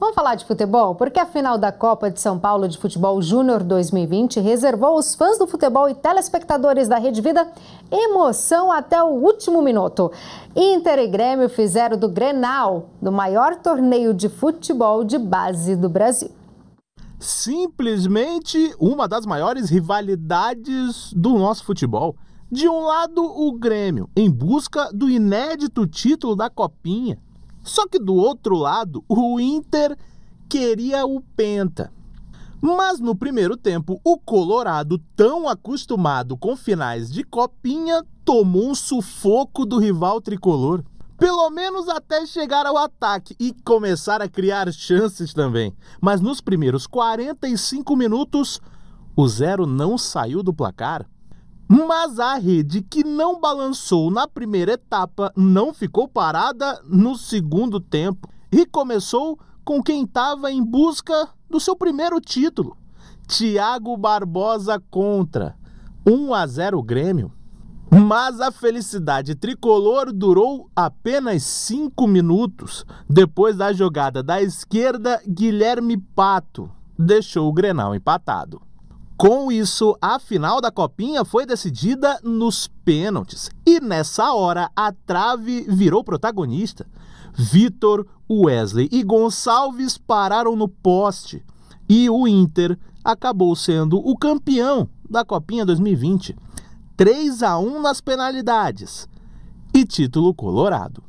Vamos falar de futebol? Porque a final da Copa de São Paulo de Futebol Júnior 2020 reservou os fãs do futebol e telespectadores da Rede Vida emoção até o último minuto. Inter e Grêmio fizeram do Grenal, do maior torneio de futebol de base do Brasil simplesmente uma das maiores rivalidades do nosso futebol. De um lado, o Grêmio, em busca do inédito título da Copinha, só que do outro lado, o Inter queria o penta. Mas no primeiro tempo, o Colorado, tão acostumado com finais de copinha, tomou um sufoco do rival tricolor. Pelo menos até chegar ao ataque e começar a criar chances também. Mas nos primeiros 45 minutos, o zero não saiu do placar. Mas a rede que não balançou na primeira etapa não ficou parada no segundo tempo e começou com quem estava em busca do seu primeiro título. Thiago Barbosa contra 1 a 0 Grêmio. Mas a felicidade tricolor durou apenas cinco minutos. Depois da jogada da esquerda, Guilherme Pato deixou o Grenal empatado. Com isso, a final da Copinha foi decidida nos pênaltis. E nessa hora, a trave virou protagonista. Vitor, Wesley e Gonçalves pararam no poste. E o Inter acabou sendo o campeão da Copinha 2020. 3 a 1 nas penalidades. E título colorado.